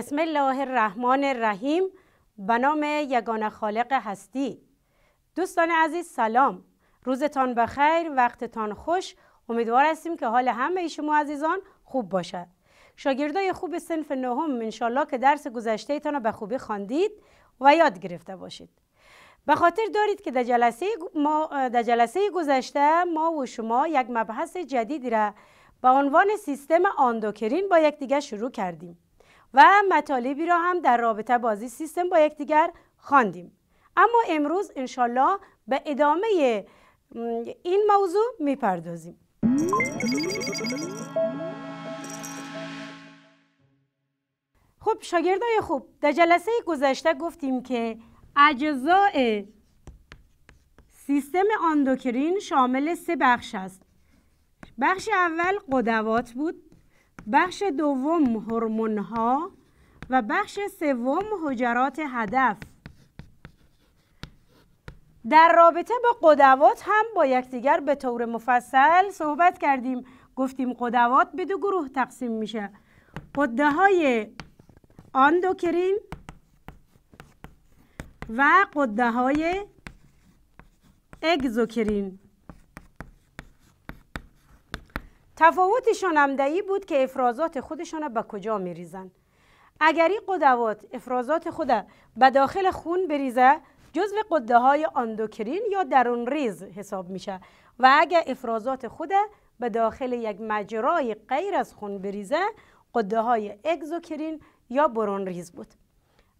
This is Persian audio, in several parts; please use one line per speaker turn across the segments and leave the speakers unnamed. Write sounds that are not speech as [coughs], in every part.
بسم الله الرحمن الرحیم به نام یگانه خالق هستی دوستان عزیز سلام روزتان بخیر وقتتان خوش امیدوار هستیم که حال همه شما عزیزان خوب باشد شاگردای خوب صنف نهم انشالله که درس گذشته تان به خوبی خواندید و یاد گرفته باشید به خاطر دارید که در جلسه, ما در جلسه گذشته ما و شما یک مبحث جدیدی را به عنوان سیستم آندوکرین با یکدیگر شروع کردیم و مطالبی را هم در رابطه بازی سیستم با یکدیگر خواندیم اما امروز انشالله به ادامه این موضوع میپردازیم خب شاگردای خوب در جلسه گذشته گفتیم که اجزای سیستم اندوکرین شامل سه بخش است بخش اول قدوات بود بخش دوم هورمون ها و بخش سوم حجرات هدف در رابطه با قدوات هم با یکدیگر به طور مفصل صحبت کردیم گفتیم قدوات به دو گروه تقسیم میشه قده های آندوکرین و قده های اگزوکرین تفاوتشان هم دهی بود که افرازات خودشان به کجا میریزن اگر این قدوات افرازات خود به داخل خون بریزه جزو قده های اندوکرین یا درون ریز حساب میشه و اگر افرازات خود به داخل یک مجرای غیر از خون بریزه قده های اگزوکرین یا برون ریز بود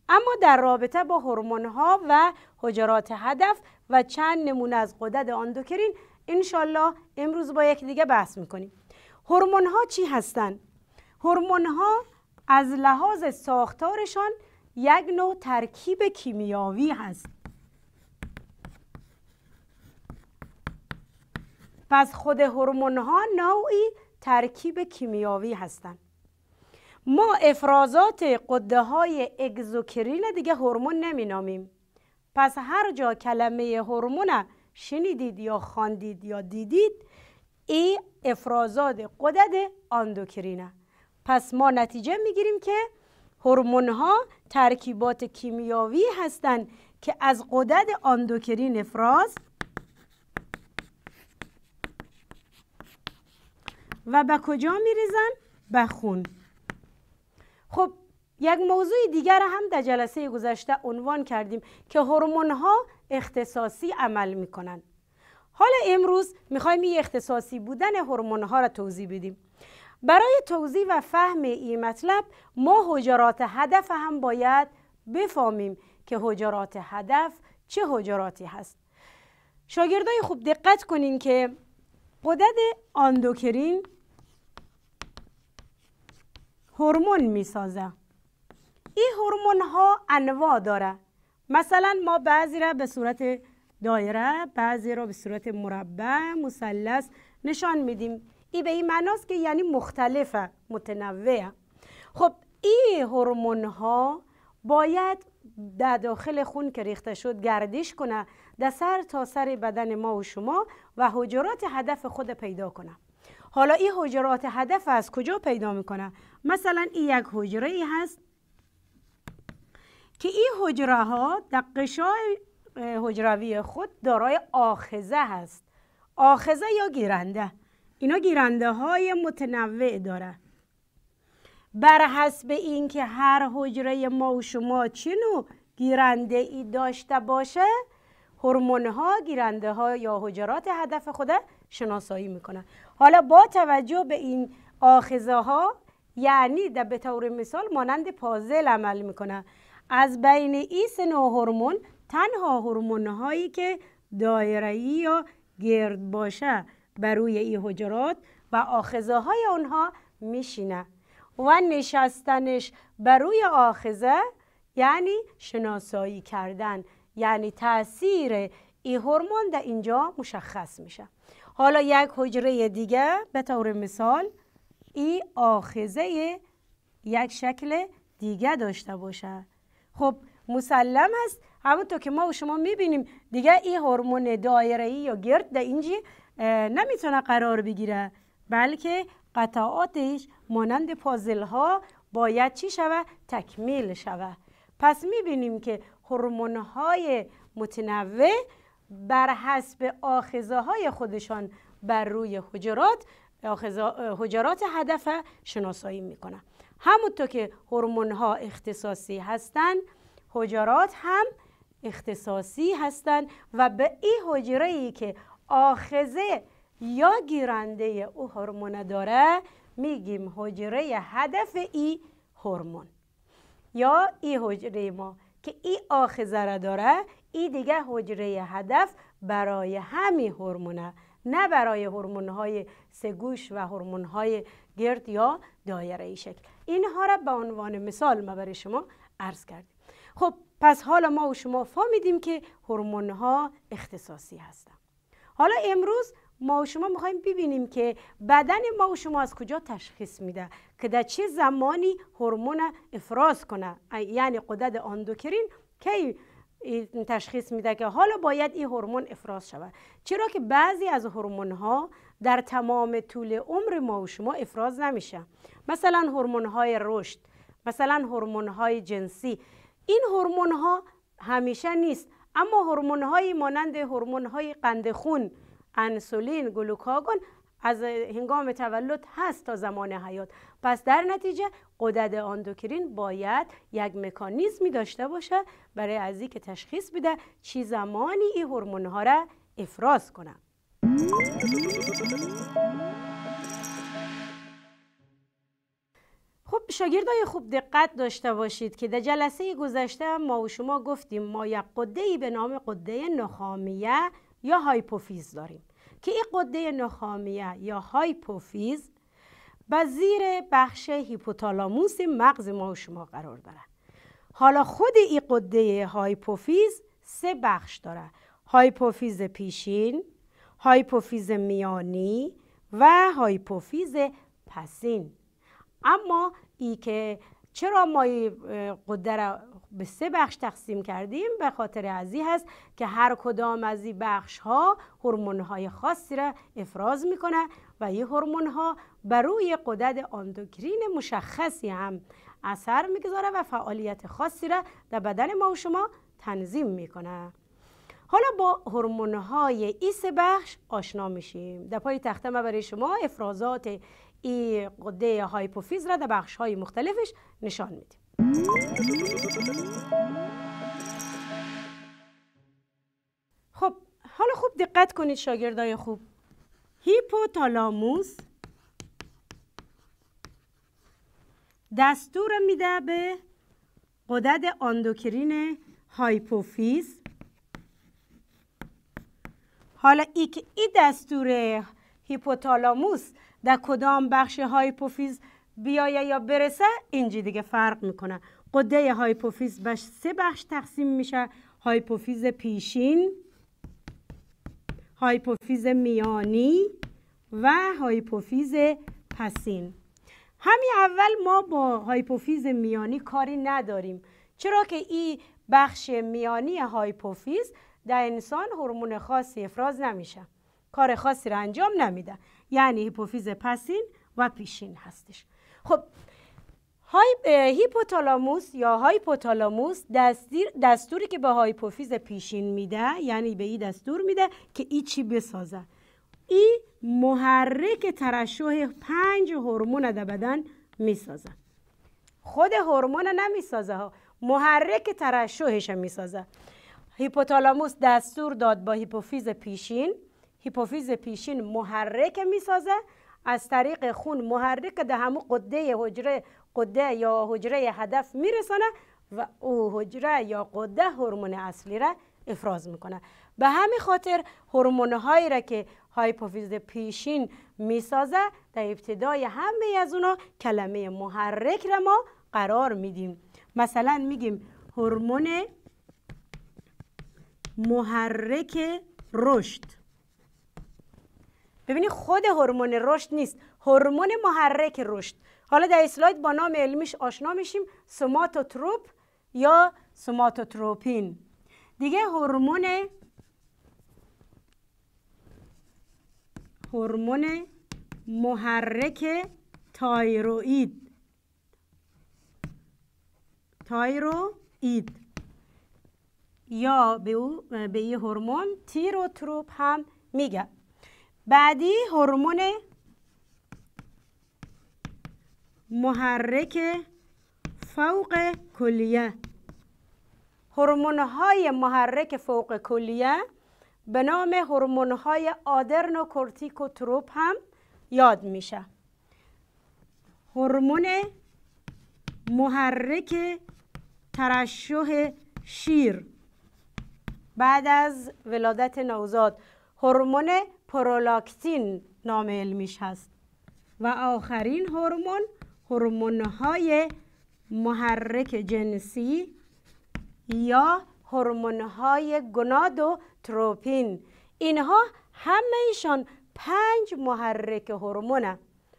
اما در رابطه با هورمون ها و حجرات هدف و چند نمونه از قدد اندوکرین انشالله امروز با یک دیگه بحث میکنیم هورمون ها چی هستند هورمون ها از لحاظ ساختارشان یک نوع ترکیب کیمیاوی هست پس خود هورمون ها نوعی ترکیب کیمیاوی هستند ما افرازات قده های اگزوکرین دیگه نمی نامیم. پس هر جا کلمه هورمون شنیدید یا خواندید یا دیدید ای افرازاد قدد آندوکرینه پس ما نتیجه میگیریم که هرمون ها ترکیبات کیمیاوی هستند که از قدد آندوکرین افراز و به کجا میریزن؟ به خون خب یک موضوع دیگر هم در جلسه گذشته عنوان کردیم که هرمون ها اختصاصی عمل کنند. حالا امروز میخوایم این اختصاصی بودن هورمون ها را توضیح بدیم برای توضیح و فهم این مطلب ما حجرات هدف هم باید بفهمیم که حجرات هدف چه حجراتی هست شاگردای خوب دقت کنین که قدد آندوکرین هورمون میسازه این هورمون ها انواع داره مثلا ما بعضی را به صورت دایره بعضی را به صورت مربع مثلث نشان میدیم ای به این معناست که یعنی مختلفه متنوعه خب این هورمون ها باید در داخل خون که ریخته شد گردش کنه در سر تا سر بدن ما و شما و حجرات هدف خود پیدا کنه حالا این حجرات هدف از کجا پیدا میکنه مثلا این یک حجره ای هست که این حجره ها در قشای حجروی خود دارای آخزه هست آخزه یا گیرنده اینا گیرنده های متنوع داره بر حسب اینکه هر حجره ما و شما چینو گیرنده ای داشته باشه هورمون ها گیرنده ها یا حجرات هدف خود شناسایی میکنن حالا با توجه به این آخزه ها یعنی در به طور مثال مانند پازل عمل میکنن از بین این سه نوع هورمون تنها هورمون هایی که دایره یا گرد باشه بر روی این حجرات و آخذه های اونها میشینه و نشستنش بر روی آخذه یعنی شناسایی کردن یعنی تاثیر این هورمون در اینجا مشخص میشه حالا یک حجره دیگه به طور مثال این آخذه یک شکل دیگه داشته باشه خب مسلم هست همونطور که ما و شما میبینیم دیگه این هورمون ای یا گرد در اینجی نمیتونه قرار بگیره بلکه قطعاتش مانند پازل ها باید چی شوه تکمیل شوه پس میبینیم که هورمون های متنوع بر حسب آخذه های خودشان بر روی حجرات حجرات هدف شناسایی میکنه. همونطور که هورمون ها اختصاصی هستند حجرات هم اختصاصی هستند و به این حجره ای که آخذه یا گیرنده او هورمون داره میگیم حجره هدف ای هورمون یا ای حجره ما که ای آخذه را داره ای دیگه حجره هدف برای همین هورمونه نه برای هورمون های سگوش و هورمون های گرد یا دایره ای شکل اینها را به عنوان مثال ما برای شما عرض کردیم خب پس حالا ما و شما فهمیدیم که هورمون ها اختصاصی هستن حالا امروز ما و شما میخوایم ببینیم که بدن ما و شما از کجا تشخیص میده که در چه زمانی هورمون افراز کنه یعنی قدرت اندوکرین کی تشخیص میده که حالا باید این هورمون افراز شود چرا که بعضی از هورمون ها در تمام طول عمر ما و شما افراز نمیشه مثلا هورمون های رشد مثلا هورمون های جنسی این هورمون ها همیشه نیست اما هورمون های مانند هورمون های قند خون انسولین گلوکاگون از هنگام تولد هست تا زمان حیات پس در نتیجه قدرت آندوکرین باید یک مکانیزمی داشته باشه برای از که تشخیص بده چی زمانی این هورمون ها را افراز کنه شاگردای خوب دقت داشته باشید که در جلسه گذشته ما و شما گفتیم ما یک قده به نام قده نخامیه یا هایپوفیز داریم که این قده نخامیه یا هایپوفیز به زیر بخش هیپوتالاموس مغز ما و شما قرار داره حالا خود این قده هایپوفیز سه بخش داره هایپوفیز پیشین هایپوفیز میانی و هایپوفیز پسین اما ای که چرا ما قده را به سه بخش تقسیم کردیم به خاطر ازی هست که هر کدام از این بخش ها هرمون های خاصی را افراز میکنه و این هرمون ها بر روی قدرت اندوکرین مشخصی هم اثر میگذاره و فعالیت خاصی را در بدن ما و شما تنظیم میکنه حالا با هرمون های ایس بخش آشنا میشیم در پای تخته ما برای شما افرازات این قده هایپوفیز را در بخش های مختلفش نشان میدیم خب حالا خوب دقت کنید شاگردای خوب هیپوتالاموس دستور میده به قدرت اندوکرین هایپوفیز حالا ای که ای دستور هیپوتالاموس در کدام بخش هایپوفیز بیایه یا برسه اینجا دیگه فرق میکنه قده هایپوفیز به سه بخش تقسیم میشه هایپوفیز پیشین هایپوفیز میانی و هایپوفیز پسین همین اول ما با هایپوفیز میانی کاری نداریم چرا که این بخش میانی هایپوفیز در انسان هورمون خاصی افراز نمیشه کار خاصی را انجام نمیده یعنی هیپوفیز پسین و پیشین هستش خب هیپوتالاموس یا هایپوتالاموس دستیر دستوری که به هایپوفیز پیشین میده یعنی به این دستور میده که ای چی بسازه ای محرک ترشح پنج هورمون در بدن میسازه خود هورمون نمیسازه ها محرک ترشحش میسازه هیپوتالاموس دستور داد با هیپوفیز پیشین هیپوفیز پیشین محرک میسازه از طریق خون محرک ده همو قده حجره قده یا حجره هدف میرسانه و او حجره یا قده هورمون اصلی را افراز میکنه به همین خاطر هورمون هایی را که هایپوفیز پیشین میسازه در ابتدای همه از اونا کلمه محرک را ما قرار میدیم مثلا میگیم هورمون محرک رشد ببینید خود هورمون رشد نیست هورمون محرک رشد حالا در اسلاید با نام علمیش آشنا میشیم سوماتوتروپ یا سوماتوتروپین دیگه هورمون هورمون محرک تایروئید تایروئید یا به او به این هورمون تیروتروپ هم میگه بعدی هورمون محرک فوق کلیه هورمون های محرک فوق کلیه به نام هورمون های آدرن و هم یاد میشه هورمون محرک ترشح شیر بعد از ولادت نوزاد هورمون پرولاکتین نام علمیش هست و آخرین هورمون هورمون های محرک جنسی یا هورمون های گناد و اینها همه ایشان پنج محرک هورمون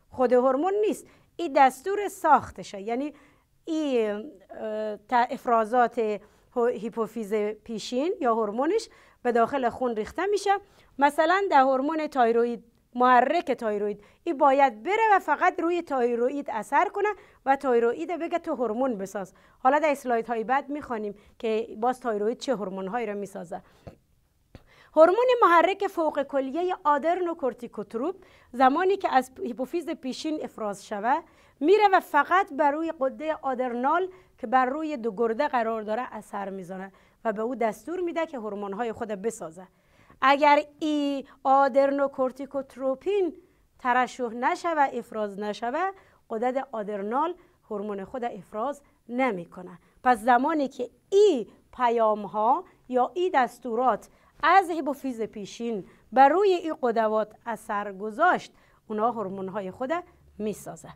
خود هورمون نیست این دستور ساختشه یعنی این افرازات هیپوفیز پیشین یا هورمونش به داخل خون ریخته میشه مثلا در هورمون تایروید محرک تایروید این باید بره و فقط روی تایروید اثر کنه و تایروید بگه تو هورمون بساز حالا در اسلاید های بعد میخوانیم که باز تایروید چه هورمون هایی را میسازه هورمون محرک فوق کلیه کورتیکوتروپ زمانی که از هیپوفیز پیشین افراز شوه میره و فقط بر روی قده آدرنال که بر روی دو گرده قرار داره اثر میزنه و به او دستور میده که هورمون های خود بسازه اگر ای آدرنو کورتیکوتروپین ترشح نشوه افراز نشوه قدرت آدرنال هورمون خود افراز نمیکنه پس زمانی که ای پیام ها یا ای دستورات از هیپوفیز پیشین بر روی این قدوات اثر گذاشت اونا هورمون های خود سازه.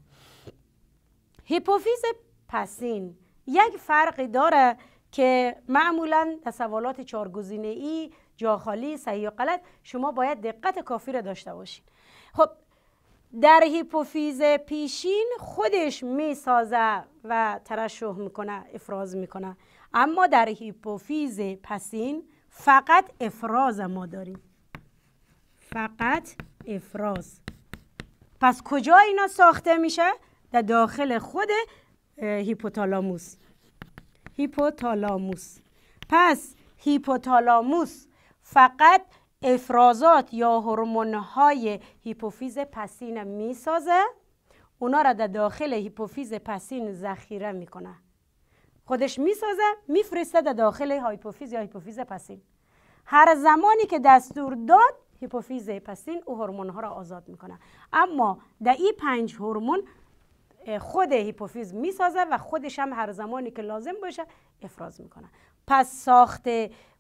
هیپوفیز پسین یک فرقی داره که معمولا در سوالات چارگزینه ای جا خالی صحیح یا غلط شما باید دقت کافی را داشته باشید. خب در هیپوفیز پیشین خودش می سازه و ترشح میکنه افراز میکنه اما در هیپوفیز پسین فقط افراز ما داریم فقط افراز پس کجا اینا ساخته میشه؟ در داخل خود هیپوتالاموس هیپوتالاموس پس هیپوتالاموس فقط افرازات یا هورمون های هیپوفیز پسین سازه اونا را در داخل هیپوفیز پسین ذخیره میکنه خودش میسازه میفرسته در داخل هیپوفیز یا هیپوفیز پسین هر زمانی که دستور داد هیپوفیز پسین او هورمون ها را آزاد میکنه اما در این پنج هورمون خود هیپوفیز میسازه و خودش هم هر زمانی که لازم باشه افراز میکنه پس ساخت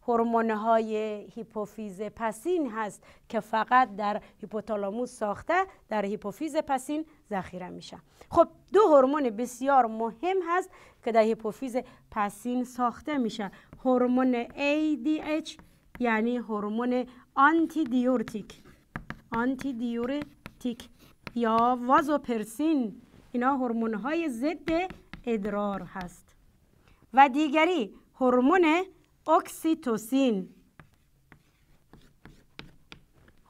هورمون های هیپوفیز پسین هست که فقط در هیپوتالاموس ساخته در هیپوفیز پسین ذخیره میشه خب دو هورمون بسیار مهم هست که در هیپوفیز پسین ساخته میشه هورمون ADH یعنی هورمون آنتی دیورتیک آنتی دیورتیک یا وازوپرسین اینا هورمون های ضد ادرار هست و دیگری هورمون اکسیتوسین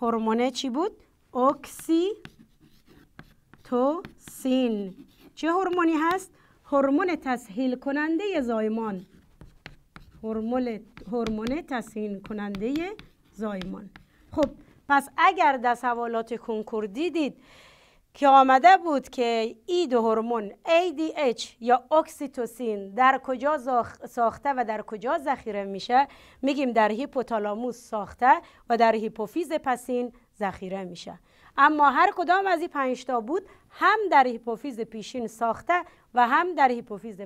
هرمونه چی بود؟ اکسیتوسین چه هرمونی هست؟ هرمون تسهیل کننده زایمان هورمون تسهیل کننده زایمان خب پس اگر در سوالات کنکور دیدید که آمده بود که اید هورمون ADH یا اکسیتوسین در کجا ساخته و در کجا ذخیره میشه میگیم در هیپوتالاموس ساخته و در هیپوفیز پسین ذخیره میشه اما هر کدام از این پنج تا بود هم در هیپوفیز پیشین ساخته و هم در هیپوفیز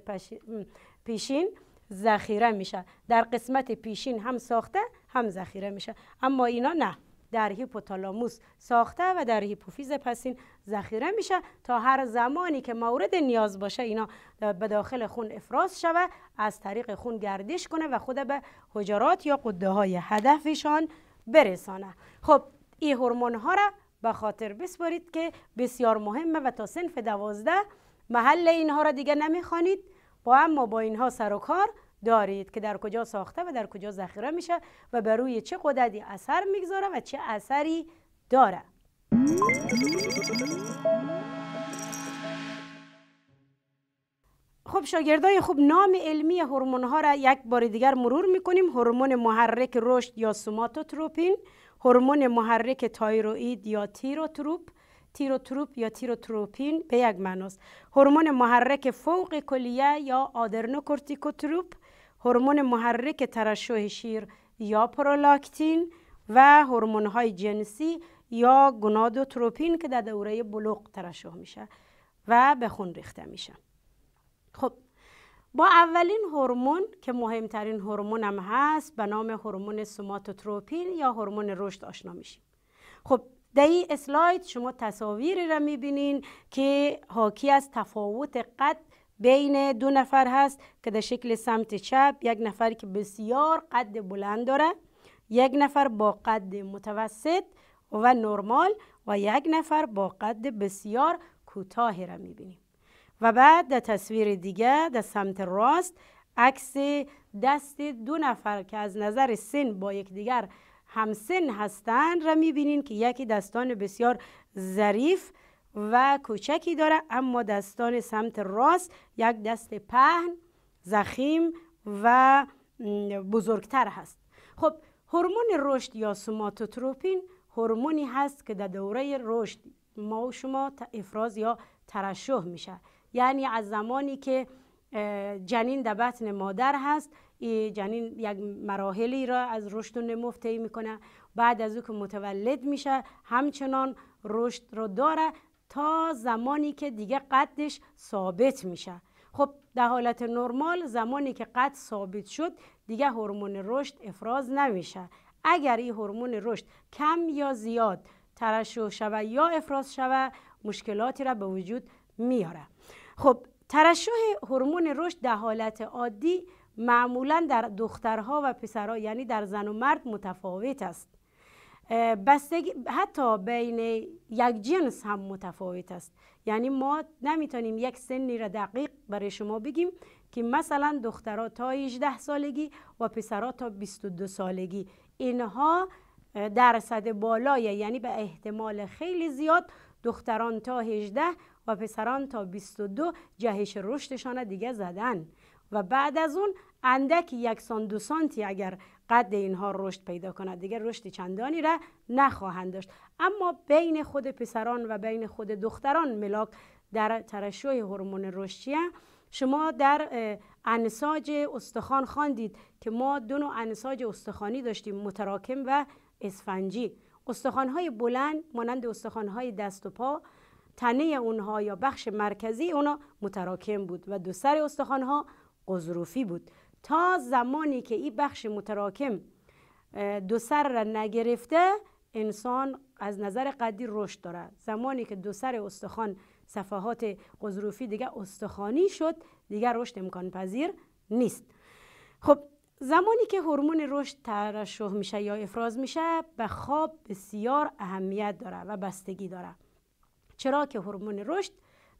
پیشین ذخیره میشه در قسمت پیشین هم ساخته هم ذخیره میشه اما اینا نه در هیپوتالاموس ساخته و در هیپوفیز پسین ذخیره میشه تا هر زمانی که مورد نیاز باشه اینا به داخل خون افراز شوه از طریق خون گردش کنه و خود به حجرات یا قده های هدفشان برسانه خب این هورمون ها را به خاطر بسپارید که بسیار مهمه و تا سنف دوازده محل اینها را دیگه نمیخوانید با اما با اینها سر و کار دارید که در کجا ساخته و در کجا ذخیره میشه و بر روی چه قدرتی اثر میگذاره و چه اثری داره خب شاگردای خوب نام علمی هورمون ها را یک بار دیگر مرور میکنیم هورمون محرک رشد یا سوماتوتروپین هورمون محرک تایروئید یا تیروتروپ تیروتروپ یا تیروتروپین به یک معناست هورمون محرک فوق کلیه یا آدرنوکورتیکوتروپ هورمون محرک ترشح شیر یا پرولاکتین و هورمون های جنسی یا گنادوتروپین که در دوره بلوغ ترشح میشه و به خون ریخته میشه خب با اولین هورمون که مهمترین هورمون هم هست به نام هورمون سوماتوتروپین یا هورمون رشد آشنا میشیم خب در این اسلاید شما تصاویری را میبینین که حاکی از تفاوت قد بین دو نفر هست که در شکل سمت چپ یک نفر که بسیار قد بلند داره یک نفر با قد متوسط و نرمال و یک نفر با قد بسیار کوتاه را میبینیم و بعد در تصویر دیگه در سمت راست عکس دست دو نفر که از نظر سن با یکدیگر همسن هستند را میبینین که یکی دستان بسیار ظریف و کوچکی داره اما دستان سمت راست یک دست پهن زخیم و بزرگتر هست خب هورمون رشد یا سوماتوتروپین هورمونی هست که در دوره رشد ما و شما افراز یا ترشح میشه یعنی از زمانی که جنین در بطن مادر هست جنین یک مراحلی را از رشد و نمو میکنه بعد از او که متولد میشه همچنان رشد رو داره تا زمانی که دیگه قدش ثابت میشه خب در حالت نرمال زمانی که قد ثابت شد دیگه هورمون رشد افراز نمیشه اگر این هورمون رشد کم یا زیاد ترشح شوه یا افراز شوه مشکلاتی را به وجود میاره خب ترشح هورمون رشد در حالت عادی معمولا در دخترها و پسرها یعنی در زن و مرد متفاوت است بستگی حتی بین یک جنس هم متفاوت است یعنی ما نمیتونیم یک سنی را دقیق برای شما بگیم که مثلا دخترها تا 18 سالگی و پسرها تا 22 سالگی اینها درصد بالای یعنی به احتمال خیلی زیاد دختران تا 18 و پسران تا 22 جهش رشدشان دیگه زدن و بعد از اون اندک یک سان دو سانتی اگر قد اینها رشد پیدا کند دیگه رشد چندانی را نخواهند داشت اما بین خود پسران و بین خود دختران ملاک در ترشح هورمون رشدیه شما در انساج استخوان خواندید که ما دو نوع انساج استخوانی داشتیم متراکم و اسفنجی استخوانهای بلند مانند استخوان‌های دست و پا تنه اونها یا بخش مرکزی اونها متراکم بود و دو سر استخوان‌ها قزروفی بود تا زمانی که این بخش متراکم دو سر را نگرفته انسان از نظر قدی رشد داره زمانی که دو سر استخوان صفحات قضروفی دیگه استخوانی شد دیگه رشد امکان پذیر نیست خب زمانی که هورمون رشد ترشح میشه یا افراز میشه به خواب بسیار اهمیت داره و بستگی داره چرا که هورمون رشد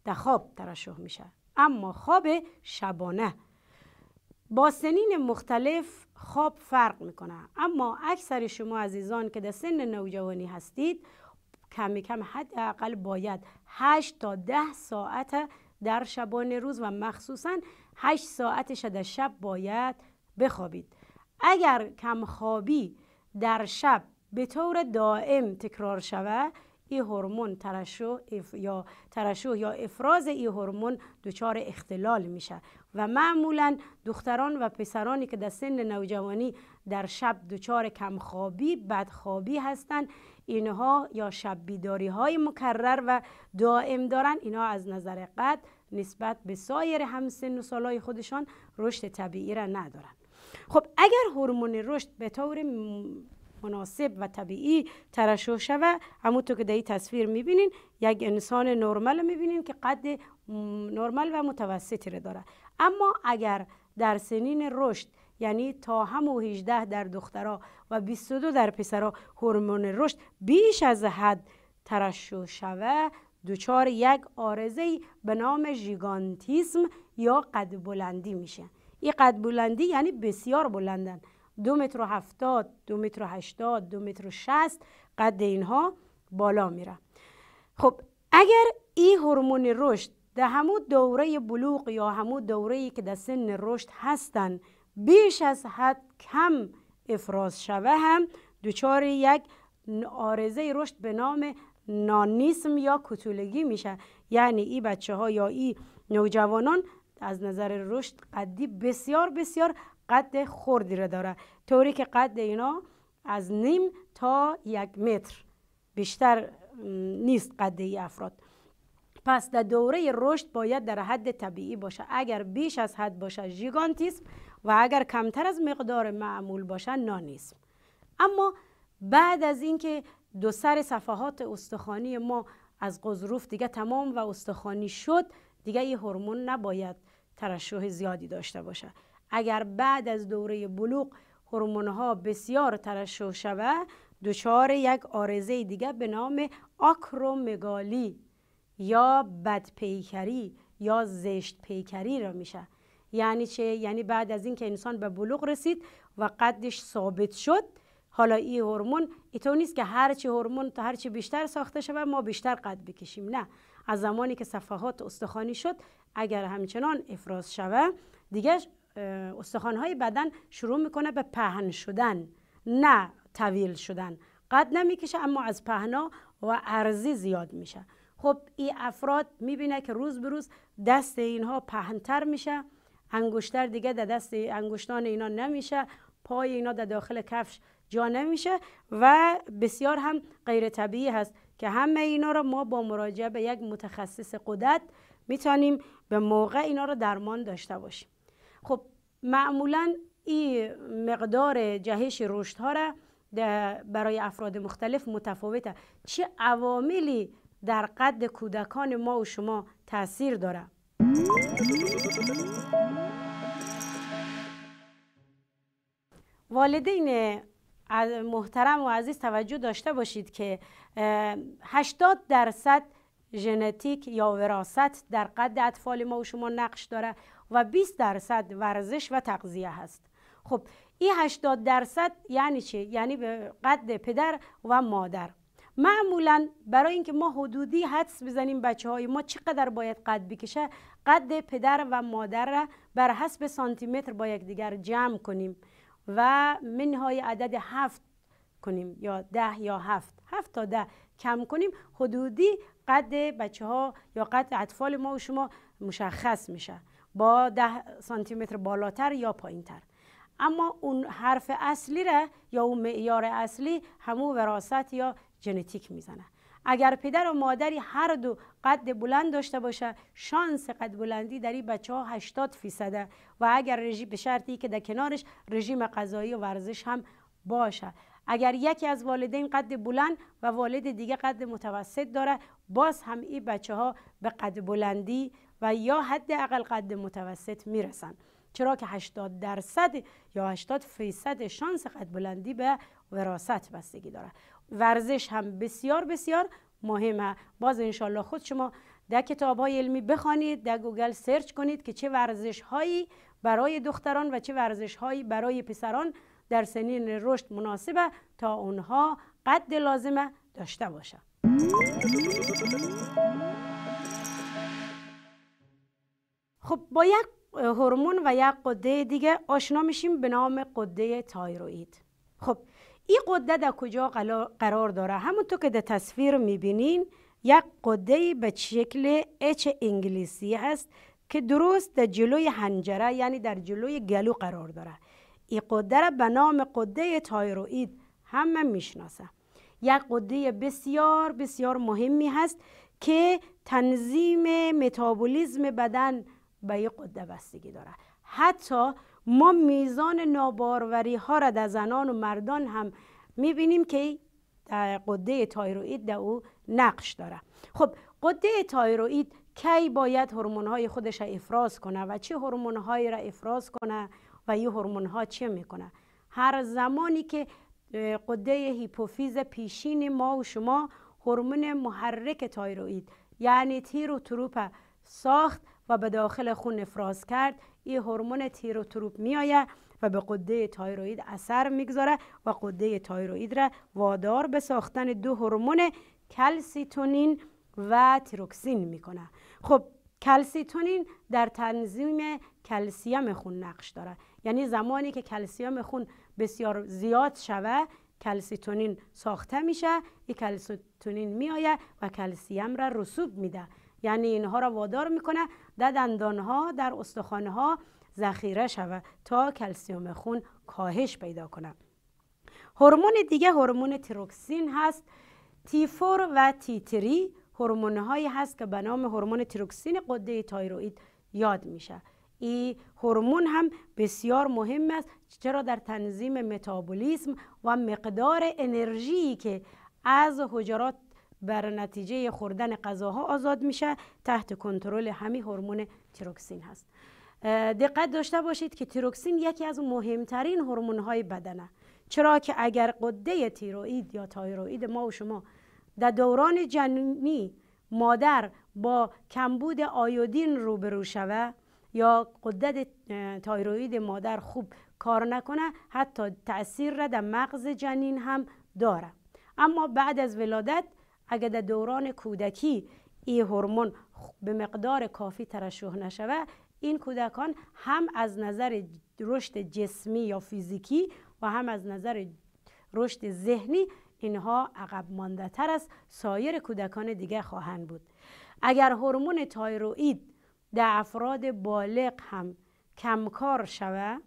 در خواب ترشح میشه اما خواب شبانه با سنین مختلف خواب فرق میکنه اما اکثر شما عزیزان که در سن نوجوانی هستید کمی کم حداقل باید 8 تا 10 ساعت در شبانه روز و مخصوصا 8 ساعتش در شب باید بخوابید اگر کمخوابی در شب به طور دائم تکرار شود این هورمون ترشح یا ترشح یا افراز این هورمون دچار اختلال میشه و معمولا دختران و پسرانی که در سن نوجوانی در شب دچار کمخوابی بدخوابی هستند اینها یا شب بیداری های مکرر و دائم دارن اینها از نظر قد نسبت به سایر همسن و سالای خودشان رشد طبیعی را ندارن خب اگر هورمون رشد به طور مناسب و طبیعی ترشح شود همونطور که در این تصویر میبینین یک انسان نرمال میبینین که قد نرمل و متوسطی را دارد اما اگر در سنین رشد یعنی تا هم و 18 در دخترها و 22 در پسرها هورمون رشد بیش از حد ترشح شوه دچار یک آرزه به نام ژیگانتیسم یا قد بلندی میشه این قد بلندی یعنی بسیار بلندن دو متر و هفتاد دو متر و هشتاد دو متر و شست قد اینها بالا میره خب اگر این هورمون رشد در همو دوره بلوغ یا همو دوره که در سن رشد هستند بیش از حد کم افراز شوه هم دچار یک آرزه رشد به نام نانیسم یا کتولگی میشه یعنی ای بچه ها یا ای نوجوانان از نظر رشد قدی بسیار بسیار قد خردی را داره طوری که قد اینا از نیم تا یک متر بیشتر نیست قد ای افراد پس در دوره رشد باید در حد طبیعی باشه اگر بیش از حد باشه ژیگانتیسم و اگر کمتر از مقدار معمول باشه نانیسم اما بعد از اینکه دو سر صفحات استخوانی ما از قزروف دیگه تمام و استخوانی شد دیگه این هورمون نباید ترشح زیادی داشته باشه اگر بعد از دوره بلوغ هورمون ها بسیار ترشح شوه دچار یک آرزه دیگه به نام آکرومگالی یا بدپیکری یا زشت پیکری را میشه یعنی چه یعنی بعد از اینکه انسان به بلوغ رسید و قدش ثابت شد حالا این هورمون ایتو نیست که هرچی هورمون تا هرچی بیشتر ساخته شود ما بیشتر قد بکشیم نه از زمانی که صفحات استخوانی شد اگر همچنان افراز شود دیگه استخوانهای بدن شروع میکنه به پهن شدن نه طویل شدن قد نمیکشه اما از پهنا و ارزی زیاد میشه خب این افراد میبینه که روز به روز دست اینها پهنتر میشه انگشتر دیگه در دست انگشتان اینا نمیشه پای اینا در داخل کفش جا نمیشه و بسیار هم غیر طبیعی هست که همه اینا را ما با مراجعه به یک متخصص قدرت میتونیم به موقع اینا را درمان داشته باشیم خب معمولا این مقدار جهش رشد ها را برای افراد مختلف متفاوته چه عواملی در قد کودکان ما و شما تاثیر داره والدین محترم و عزیز توجه داشته باشید که 80 درصد ژنتیک یا وراثت در قد اطفال ما و شما نقش داره و 20 درصد ورزش و تغذیه هست خب این 80 درصد یعنی چی؟ یعنی به قد پدر و مادر معمولا برای اینکه ما حدودی حدس بزنیم بچه های ما چقدر باید قد بکشه قد پدر و مادر را بر حسب سانتی متر با یکدیگر جمع کنیم و منهای عدد هفت کنیم یا ده یا هفت هفت تا ده کم کنیم حدودی قد بچه ها یا قد اطفال ما و شما مشخص میشه با ده سانتی متر بالاتر یا پایین تر اما اون حرف اصلی را یا اون معیار اصلی همو وراثت یا ژنتیک میزنه اگر پدر و مادری هر دو قد بلند داشته باشه شانس قد بلندی در این بچه ها 80 فیصده و اگر رژیم به شرطی که در کنارش رژیم غذایی و ورزش هم باشه اگر یکی از والدین قد بلند و والد دیگه قد متوسط داره باز هم این بچه ها به قد بلندی و یا حداقل قد متوسط میرسن چرا که 80 درصد یا 80 فیصد شانس قد بلندی به وراثت بستگی داره ورزش هم بسیار بسیار مهمه باز انشالله خود شما در کتاب های علمی بخوانید در گوگل سرچ کنید که چه ورزش هایی برای دختران و چه ورزش هایی برای پسران در سنین رشد مناسبه تا اونها قد لازمه داشته باشند. خب با یک هورمون و یک قده دیگه آشنا میشیم به نام قده تایروئید. خب این قده در کجا قرار داره همونطور که در تصویر میبینین یک قده به شکل اچ انگلیسی هست که درست در جلوی هنجره یعنی در جلوی گلو قرار داره این قده را به نام قده تایروئید همه میشناسه یک قده بسیار بسیار مهمی هست که تنظیم متابولیزم بدن به یک قده بستگی داره حتی ما میزان ناباروری ها را در زنان و مردان هم میبینیم که قده تایروئید در او نقش داره خب قده تایروئید کی باید هورمون های خودش را افراز کنه و چه هورمون هایی را افراز کنه و یه هورمون ها چه میکنه هر زمانی که قده هیپوفیز پیشین ما و شما هورمون محرک تایروئید یعنی تیر و تروپ ساخت و به داخل خون افراز کرد این هورمون تیروتروپ میآید و به قده تایروید اثر میگذاره و قده تایروید را وادار به ساختن دو هورمون کلسیتونین و تیروکسین میکنه خب کلسیتونین در تنظیم کلسیم خون نقش داره یعنی زمانی که کلسیم خون بسیار زیاد شوه کلسیتونین ساخته میشه این کلسیتونین میآید و کلسیم را رسوب میده یعنی اینها را وادار میکنه در ها در ها ذخیره شوه تا کلسیوم خون کاهش پیدا کنه هورمون دیگه هورمون تیروکسین هست تیفور و تیتری هورمون هایی هست که به نام هورمون تیروکسین قده تایروئید یاد میشه این هورمون هم بسیار مهم است چرا در تنظیم متابولیسم و مقدار انرژی که از حجرات بر نتیجه خوردن غذاها آزاد میشه تحت کنترل همی هورمون تیروکسین هست دقت داشته باشید که تیروکسین یکی از مهمترین هورمون های بدنه چرا که اگر قده تیروئید یا تایروئید ما و شما در دوران جنینی مادر با کمبود آیودین روبرو شوه یا قدرت تایروید مادر خوب کار نکنه حتی تاثیر را در مغز جنین هم داره اما بعد از ولادت اگر در دوران کودکی این هورمون به مقدار کافی ترشح نشوه این کودکان هم از نظر رشد جسمی یا فیزیکی و هم از نظر رشد ذهنی اینها عقب مانده تر از سایر کودکان دیگه خواهند بود اگر هورمون تایروئید در افراد بالغ هم کمکار شوه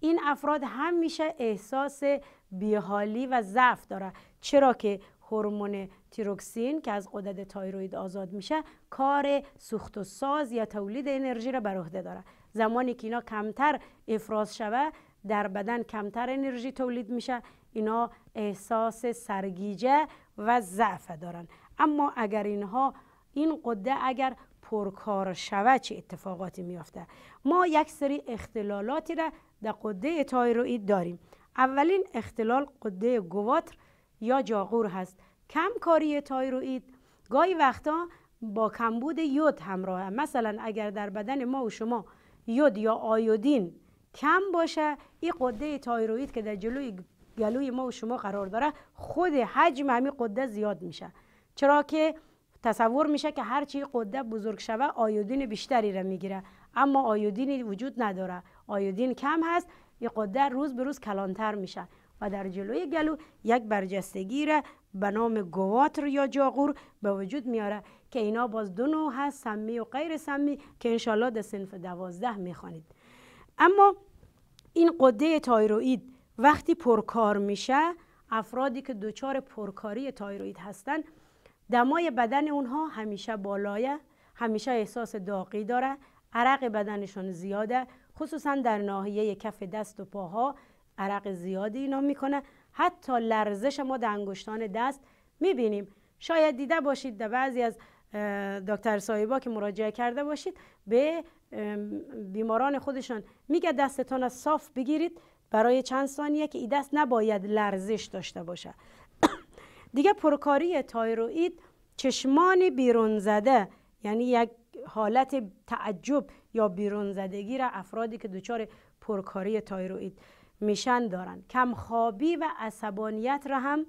این افراد همیشه احساس بیحالی و ضعف داره چرا که هورمون تیروکسین که از قدرت تایروید آزاد میشه کار سوخت و ساز یا تولید انرژی را بر عهده داره زمانی که اینا کمتر افراز شوه در بدن کمتر انرژی تولید میشه اینا احساس سرگیجه و ضعف دارن اما اگر اینها این قده اگر پرکار شوه چه اتفاقاتی میافته ما یک سری اختلالاتی را در قده تایروئید داریم اولین اختلال قده گواتر یا جاغور هست کم کاری تایروئید گاهی وقتا با کمبود یود همراه مثلا اگر در بدن ما و شما یود یا آیودین کم باشه این قده تایروئید که در جلوی گلوی ما و شما قرار داره خود حجم همی قده زیاد میشه چرا که تصور میشه که هرچی قده بزرگ شوه آیودین بیشتری را میگیره اما آیودینی وجود نداره آیودین کم هست این قده روز به روز کلانتر میشه و در جلوی گلو یک برجستگی را به نام گواتر یا جاغور به وجود میاره که اینا باز دو نوع هست سمی و غیر سمی که انشالله در سنف دوازده میخوانید اما این قده تایروید وقتی پرکار میشه افرادی که دچار پرکاری تایروید هستند دمای بدن اونها همیشه بالایه همیشه احساس داغی داره عرق بدنشون زیاده خصوصا در ناحیه کف دست و پاها عرق زیادی اینا میکنه حتی لرزش ما در انگشتان دست میبینیم شاید دیده باشید در بعضی از دکتر سایبا که مراجعه کرده باشید به بیماران خودشان میگه دستتان از صاف بگیرید برای چند ثانیه که این دست نباید لرزش داشته باشه [coughs] دیگه پرکاری تایروئید چشمان بیرون زده یعنی یک حالت تعجب یا بیرون زدگی را افرادی که دچار پرکاری تایروئید میشن دارن کمخوابی و عصبانیت را هم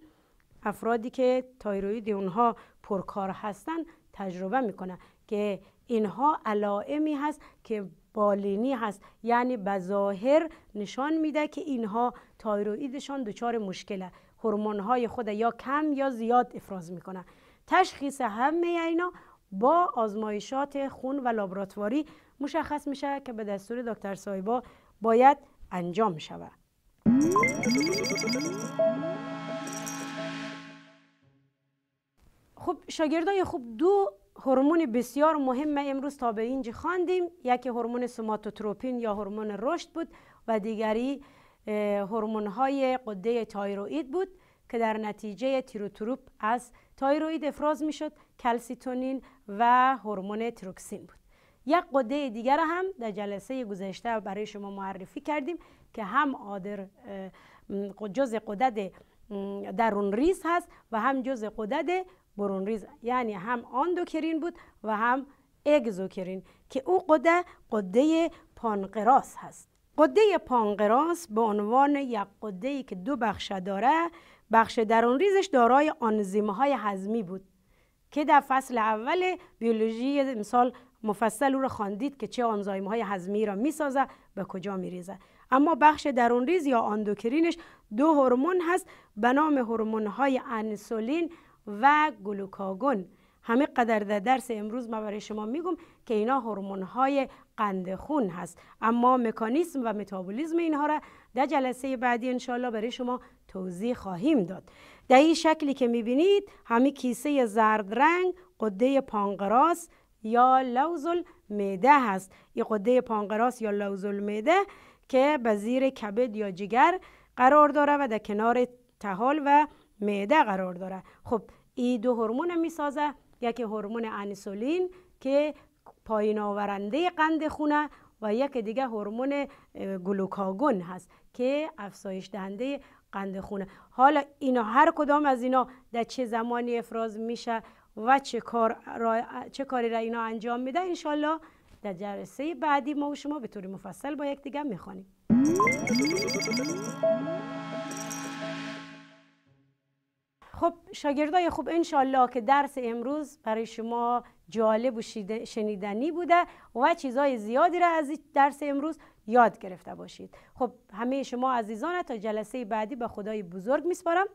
افرادی که تایروید اونها پرکار هستن تجربه میکنن که اینها علائمی هست که بالینی هست یعنی بظاهر نشان میده که اینها تایرویدشان دچار مشکله هورمون های خود یا کم یا زیاد افراز میکنن تشخیص همه اینا با آزمایشات خون و لابراتواری مشخص میشه که به دستور دکتر سایبا باید انجام شود خب شاگردای خوب دو هورمون بسیار مهم امروز تا به اینجا خواندیم یکی هورمون سوماتوتروپین یا هورمون رشد بود و دیگری هورمون های قده تایروئید بود که در نتیجه تیروتروپ از تایروئید افراز میشد کلسیتونین و هورمون تروکسین بود یک قده دیگر هم در جلسه گذشته برای شما معرفی کردیم که هم آدر جز قدد درون ریز هست و هم جز قدد برون ریز یعنی هم آندوکرین بود و هم اگزوکرین که او قده قده پانقراس هست قده پانقراس به عنوان یک قده ای که دو بخش داره بخش درون ریزش دارای آنزیم های هضمی بود که در فصل اول بیولوژی مثال مفصل او را خواندید که چه آنزایم های هضمی را میسازه به کجا میریزه اما بخش ریز یا اندوکرینش دو هورمون هست به نام هورمون های انسولین و گلوکاگون همه قدر در درس امروز ما برای شما میگم که اینا هورمون های قند خون هست اما مکانیسم و متابولیزم اینها را در جلسه بعدی انشاءالله برای شما توضیح خواهیم داد در این شکلی که میبینید همه کیسه زرد رنگ قده پانقراس یا لوزل میده هست این قده پانقراس یا لوزل میده که به زیر کبد یا جگر قرار داره و در کنار تحال و معده قرار داره خب این دو هورمون میسازه یکی هورمون انسولین که پایین آورنده قند خونه و یک دیگه هورمون گلوکاگون هست که افزایش دهنده قند خونه حالا اینا هر کدام از اینا در چه زمانی افراز میشه و چه, کار را، چه کاری را اینا انجام میده انشالله در جلسه بعدی ما و شما به طور مفصل با یک یکدیگر میخوانیم خب شاگردای خوب انشالله که درس امروز برای شما جالب و شنیدنی بوده و چیزهای زیادی را از درس امروز یاد گرفته باشید خب همه شما عزیزان تا جلسه بعدی به خدای بزرگ میسپارم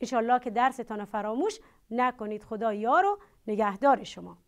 انشالله که درستان فراموش نکنید خدا یار و نگهدار شما